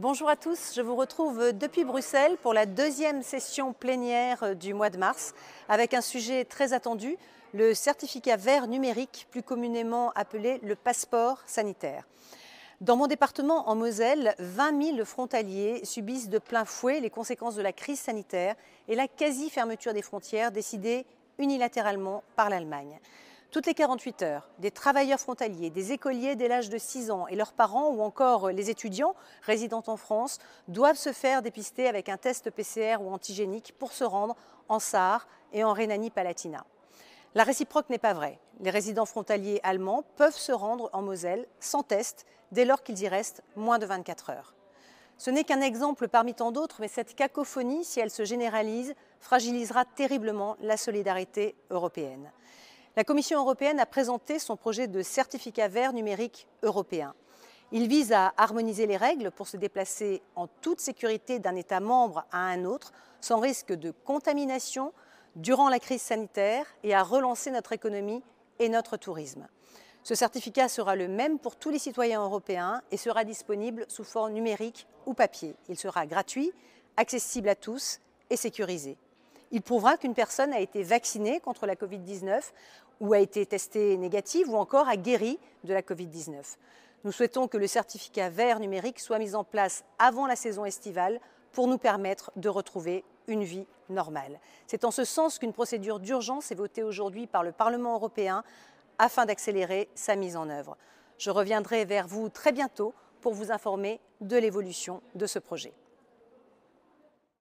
Bonjour à tous, je vous retrouve depuis Bruxelles pour la deuxième session plénière du mois de mars avec un sujet très attendu, le certificat vert numérique, plus communément appelé le passeport sanitaire. Dans mon département, en Moselle, 20 000 frontaliers subissent de plein fouet les conséquences de la crise sanitaire et la quasi-fermeture des frontières décidée unilatéralement par l'Allemagne. Toutes les 48 heures, des travailleurs frontaliers, des écoliers dès l'âge de 6 ans et leurs parents ou encore les étudiants résidant en France doivent se faire dépister avec un test PCR ou antigénique pour se rendre en Sarre et en Rhénanie-Palatinat. La réciproque n'est pas vraie. Les résidents frontaliers allemands peuvent se rendre en Moselle sans test dès lors qu'ils y restent moins de 24 heures. Ce n'est qu'un exemple parmi tant d'autres, mais cette cacophonie, si elle se généralise, fragilisera terriblement la solidarité européenne. La Commission européenne a présenté son projet de certificat vert numérique européen. Il vise à harmoniser les règles pour se déplacer en toute sécurité d'un État membre à un autre, sans risque de contamination, durant la crise sanitaire et à relancer notre économie et notre tourisme. Ce certificat sera le même pour tous les citoyens européens et sera disponible sous forme numérique ou papier. Il sera gratuit, accessible à tous et sécurisé il prouvera qu'une personne a été vaccinée contre la Covid-19 ou a été testée négative ou encore a guéri de la Covid-19. Nous souhaitons que le certificat vert numérique soit mis en place avant la saison estivale pour nous permettre de retrouver une vie normale. C'est en ce sens qu'une procédure d'urgence est votée aujourd'hui par le Parlement européen afin d'accélérer sa mise en œuvre. Je reviendrai vers vous très bientôt pour vous informer de l'évolution de ce projet.